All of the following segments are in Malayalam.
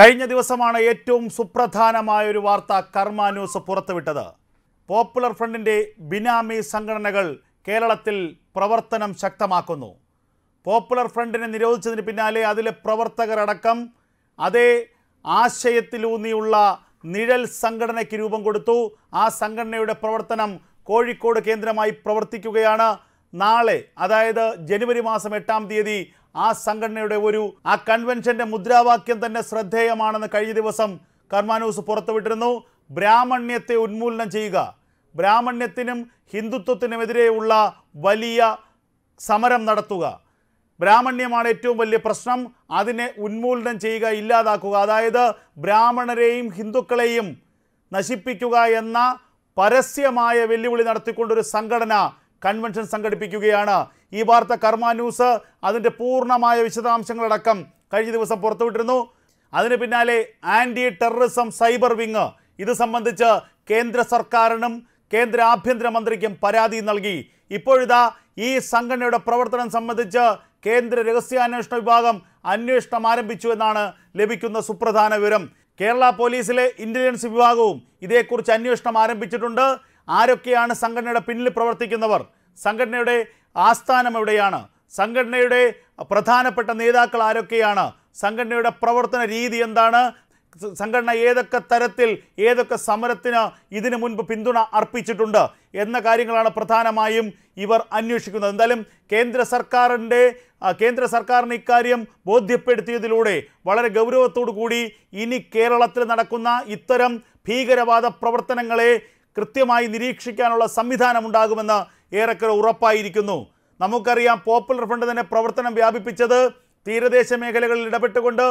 കഴിഞ്ഞ ദിവസമാണ് ഏറ്റവും സുപ്രധാനമായ ഒരു വാർത്ത കർമ്മ ന്യൂസ് പുറത്തുവിട്ടത് പോപ്പുലർ ഫ്രണ്ടിൻ്റെ ബിനാമി സംഘടനകൾ കേരളത്തിൽ പ്രവർത്തനം ശക്തമാക്കുന്നു പോപ്പുലർ ഫ്രണ്ടിനെ നിരോധിച്ചതിന് പിന്നാലെ അതിലെ പ്രവർത്തകരടക്കം അതേ ആശയത്തിലൂന്നിയുള്ള നിഴൽ സംഘടനയ്ക്ക് രൂപം കൊടുത്തു ആ സംഘടനയുടെ പ്രവർത്തനം കോഴിക്കോട് കേന്ദ്രമായി പ്രവർത്തിക്കുകയാണ് നാളെ അതായത് ജനുവരി മാസം എട്ടാം തീയതി ആ സംഘടനയുടെ ഒരു ആ കൺവെൻഷന്റെ മുദ്രാവാക്യം തന്നെ ശ്രദ്ധേയമാണെന്ന് കഴിഞ്ഞ ദിവസം കർമാനൂസ് പുറത്തുവിട്ടിരുന്നു ബ്രാഹ്മണ്യത്തെ ഉന്മൂലനം ചെയ്യുക ബ്രാഹ്മണ്യത്തിനും ഹിന്ദുത്വത്തിനുമെതിരെയുള്ള വലിയ സമരം നടത്തുക ബ്രാഹ്മണ്യമാണ് ഏറ്റവും വലിയ പ്രശ്നം അതിനെ ഉന്മൂലനം ചെയ്യുക ഇല്ലാതാക്കുക അതായത് ബ്രാഹ്മണരെയും ഹിന്ദുക്കളെയും നശിപ്പിക്കുക എന്ന പരസ്യമായ വെല്ലുവിളി നടത്തിക്കൊണ്ടൊരു സംഘടന കൺവെൻഷൻ സംഘടിപ്പിക്കുകയാണ് ഈ വാർത്ത കർമ്മ ന്യൂസ് അതിൻ്റെ പൂർണ്ണമായ വിശദാംശങ്ങളടക്കം കഴിഞ്ഞ ദിവസം പുറത്തുവിട്ടിരുന്നു അതിന് പിന്നാലെ ആൻറ്റി ടെററിസം സൈബർ വിങ് ഇത് സംബന്ധിച്ച് കേന്ദ്ര സർക്കാരിനും കേന്ദ്ര ആഭ്യന്തരമന്ത്രിക്കും പരാതി നൽകി ഇപ്പോഴിതാ ഈ സംഘടനയുടെ പ്രവർത്തനം സംബന്ധിച്ച് കേന്ദ്ര രഹസ്യാന്വേഷണ വിഭാഗം അന്വേഷണം ആരംഭിച്ചു എന്നാണ് ലഭിക്കുന്ന സുപ്രധാന വിവരം കേരള പോലീസിലെ ഇൻ്റലിജൻസ് വിഭാഗവും ഇതേക്കുറിച്ച് അന്വേഷണം ആരംഭിച്ചിട്ടുണ്ട് ആരൊക്കെയാണ് സംഘടനയുടെ പിന്നിൽ പ്രവർത്തിക്കുന്നവർ സംഘടനയുടെ ആസ്ഥാനം എവിടെയാണ് സംഘടനയുടെ പ്രധാനപ്പെട്ട നേതാക്കൾ ആരൊക്കെയാണ് സംഘടനയുടെ പ്രവർത്തന രീതി എന്താണ് സംഘടന ഏതൊക്കെ തരത്തിൽ ഏതൊക്കെ സമരത്തിന് ഇതിനു മുൻപ് പിന്തുണ അർപ്പിച്ചിട്ടുണ്ട് എന്ന കാര്യങ്ങളാണ് പ്രധാനമായും ഇവർ അന്വേഷിക്കുന്നത് എന്തായാലും കേന്ദ്ര സർക്കാരിൻ്റെ കേന്ദ്ര സർക്കാരിന് ഇക്കാര്യം ബോധ്യപ്പെടുത്തിയതിലൂടെ വളരെ ഗൗരവത്തോടു കൂടി ഇനി കേരളത്തിൽ നടക്കുന്ന ഇത്തരം ഭീകരവാദ പ്രവർത്തനങ്ങളെ കൃത്യമായി നിരീക്ഷിക്കാനുള്ള സംവിധാനമുണ്ടാകുമെന്ന് ഏറെക്കുറെ ഉറപ്പായിരിക്കുന്നു നമുക്കറിയാം പോപ്പുലർ ഫ്രണ്ട് തന്നെ പ്രവർത്തനം വ്യാപിപ്പിച്ചത് തീരദേശ മേഖലകളിൽ ഇടപെട്ടുകൊണ്ട്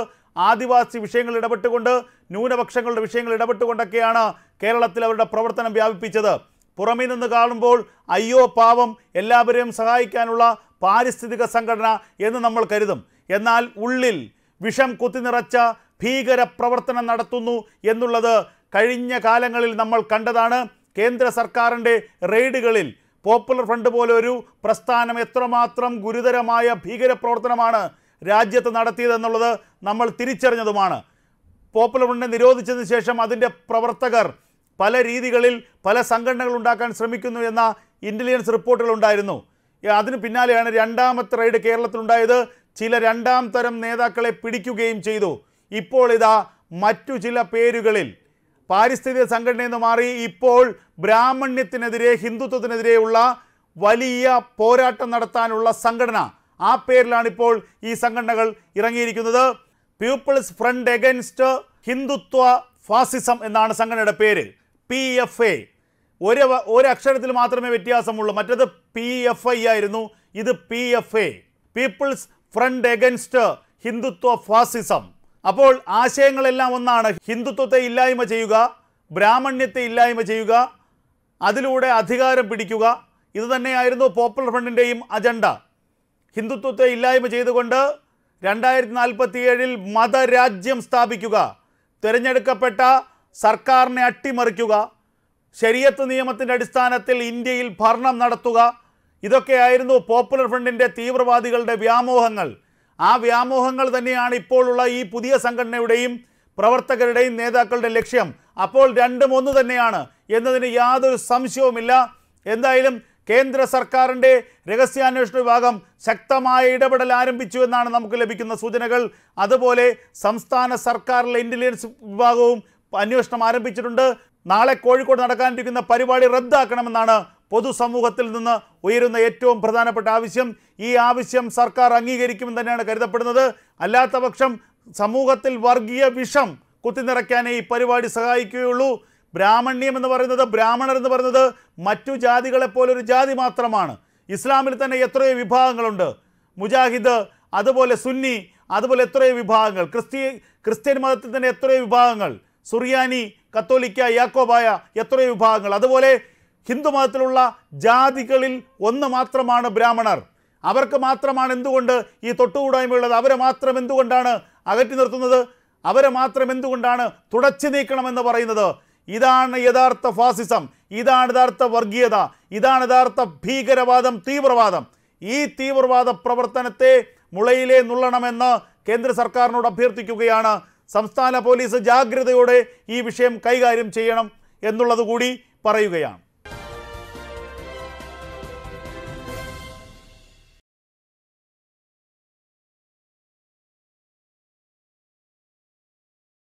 ആദിവാസി വിഷയങ്ങൾ ഇടപെട്ടുകൊണ്ട് ന്യൂനപക്ഷങ്ങളുടെ വിഷയങ്ങൾ ഇടപെട്ടുകൊണ്ടൊക്കെയാണ് കേരളത്തിൽ അവരുടെ പ്രവർത്തനം വ്യാപിപ്പിച്ചത് പുറമേ നിന്ന് കാണുമ്പോൾ അയ്യോ പാവം എല്ലാവരെയും സഹായിക്കാനുള്ള പാരിസ്ഥിതിക സംഘടന എന്ന് നമ്മൾ കരുതും എന്നാൽ ഉള്ളിൽ വിഷം കുത്തി നിറച്ച ഭീകര പ്രവർത്തനം നടത്തുന്നു എന്നുള്ളത് കഴിഞ്ഞ കാലങ്ങളിൽ നമ്മൾ കണ്ടതാണ് കേന്ദ്ര സർക്കാരിൻ്റെ റെയ്ഡുകളിൽ പോപ്പുലർ ഫ്രണ്ട് പോലെ ഒരു പ്രസ്ഥാനം എത്രമാത്രം ഗുരുതരമായ ഭീകരപ്രവർത്തനമാണ് രാജ്യത്ത് നടത്തിയതെന്നുള്ളത് നമ്മൾ തിരിച്ചറിഞ്ഞതുമാണ് പോപ്പുലർ ഫ്രണ്ടിനെ നിരോധിച്ചതിന് ശേഷം അതിൻ്റെ പ്രവർത്തകർ പല രീതികളിൽ പല സംഘടനകൾ ഉണ്ടാക്കാൻ ശ്രമിക്കുന്നു എന്ന ഇൻ്റലിജൻസ് റിപ്പോർട്ടുകളുണ്ടായിരുന്നു അതിന് പിന്നാലെയാണ് രണ്ടാമത്തെ റെയ്ഡ് കേരളത്തിലുണ്ടായത് ചില രണ്ടാം തരം നേതാക്കളെ പിടിക്കുകയും ചെയ്തു ഇപ്പോൾ ഇതാ മറ്റു ചില പേരുകളിൽ പാരിസ്ഥിതിക സംഘടന എന്ന് മാറി ഇപ്പോൾ ബ്രാഹ്മണ്യത്തിനെതിരെ ഹിന്ദുത്വത്തിനെതിരെയുള്ള വലിയ പോരാട്ടം നടത്താനുള്ള സംഘടന ആ പേരിലാണിപ്പോൾ ഈ സംഘടനകൾ ഇറങ്ങിയിരിക്കുന്നത് people's front against Hindutva fascism എന്നാണ് സംഘടനയുടെ പേര് പി എഫ് എ ഒരു ഒരു അക്ഷരത്തിൽ മാത്രമേ വ്യത്യാസമുള്ളൂ മറ്റത് പി എഫ് ഐ ആയിരുന്നു ഇത് P F A people's front against Hindutva fascism അപ്പോൾ ആശയങ്ങളെല്ലാം ഒന്നാണ് ഹിന്ദുത്വത്തെ ഇല്ലായ്മ ചെയ്യുക ബ്രാഹ്മണ്യത്തെ ഇല്ലായ്മ ചെയ്യുക അതിലൂടെ അധികാരം പിടിക്കുക ഇത് തന്നെയായിരുന്നു പോപ്പുലർ ഫ്രണ്ടിൻ്റെയും അജണ്ട ഹിന്ദുത്വത്തെ ഇല്ലായ്മ ചെയ്തുകൊണ്ട് രണ്ടായിരത്തി നാൽപ്പത്തിയേഴിൽ മതരാജ്യം സ്ഥാപിക്കുക തിരഞ്ഞെടുക്കപ്പെട്ട സർക്കാരിനെ അട്ടിമറിക്കുക ശരിയത്ത് നിയമത്തിൻ്റെ അടിസ്ഥാനത്തിൽ ഇന്ത്യയിൽ ഭരണം നടത്തുക ഇതൊക്കെയായിരുന്നു പോപ്പുലർ ഫ്രണ്ടിൻ്റെ തീവ്രവാദികളുടെ വ്യാമോഹങ്ങൾ ആ വ്യാമോഹങ്ങൾ തന്നെയാണ് ഇപ്പോഴുള്ള ഈ പുതിയ സംഘടനയുടെയും പ്രവർത്തകരുടെയും നേതാക്കളുടെ ലക്ഷ്യം അപ്പോൾ രണ്ടും ഒന്ന് തന്നെയാണ് എന്നതിന് യാതൊരു സംശയവുമില്ല എന്തായാലും കേന്ദ്ര സർക്കാരിൻ്റെ രഹസ്യാന്വേഷണ വിഭാഗം ശക്തമായ ഇടപെടൽ ആരംഭിച്ചു എന്നാണ് നമുക്ക് ലഭിക്കുന്ന സൂചനകൾ അതുപോലെ സംസ്ഥാന സർക്കാരിലെ ഇൻ്റലിജൻസ് വിഭാഗവും അന്വേഷണം ആരംഭിച്ചിട്ടുണ്ട് നാളെ കോഴിക്കോട് നടക്കാനിരിക്കുന്ന പരിപാടി റദ്ദാക്കണമെന്നാണ് പൊതുസമൂഹത്തിൽ നിന്ന് ഉയരുന്ന ഏറ്റവും പ്രധാനപ്പെട്ട ആവശ്യം ഈ ആവശ്യം സർക്കാർ അംഗീകരിക്കുമെന്ന് തന്നെയാണ് കരുതപ്പെടുന്നത് അല്ലാത്ത പക്ഷം സമൂഹത്തിൽ വർഗീയ വിഷം കുത്തിനിറയ്ക്കാനേ ഈ പരിപാടി സഹായിക്കുകയുള്ളൂ ബ്രാഹ്മണ്യം എന്ന് പറയുന്നത് ബ്രാഹ്മണർ എന്ന് പറയുന്നത് മറ്റു ജാതികളെപ്പോലൊരു ജാതി മാത്രമാണ് ഇസ്ലാമിൽ തന്നെ എത്രയോ വിഭാഗങ്ങളുണ്ട് മുജാഹിദ് അതുപോലെ സുന്നി അതുപോലെ എത്രയോ വിഭാഗങ്ങൾ ക്രിസ്ത്യ ക്രിസ്ത്യൻ മതത്തിൽ തന്നെ എത്രയോ വിഭാഗങ്ങൾ സുറിയാനി കത്തോലിക്ക യാക്കോബായ എത്രയോ വിഭാഗങ്ങൾ അതുപോലെ ഹിന്ദുമതത്തിലുള്ള ജാതികളിൽ ഒന്ന് മാത്രമാണ് ബ്രാഹ്മണർ അവർക്ക് മാത്രമാണ് എന്തുകൊണ്ട് ഈ തൊട്ടുകൂടായ്മയുള്ളത് അവരെ മാത്രം എന്തുകൊണ്ടാണ് അകറ്റി നിർത്തുന്നത് അവരെ മാത്രം എന്തുകൊണ്ടാണ് തുടച്ചു നീക്കണമെന്ന് പറയുന്നത് ഇതാണ് യഥാർത്ഥ ഫാസിസം ഇതാണ് യഥാർത്ഥ വർഗീയത ഇതാണ് യഥാർത്ഥ ഭീകരവാദം തീവ്രവാദം ഈ തീവ്രവാദ പ്രവർത്തനത്തെ മുളയിലെ നുള്ളണമെന്ന് കേന്ദ്ര സർക്കാരിനോട് അഭ്യർത്ഥിക്കുകയാണ് സംസ്ഥാന പോലീസ് ജാഗ്രതയോടെ ഈ വിഷയം കൈകാര്യം ചെയ്യണം എന്നുള്ളത് കൂടി പറയുകയാണ്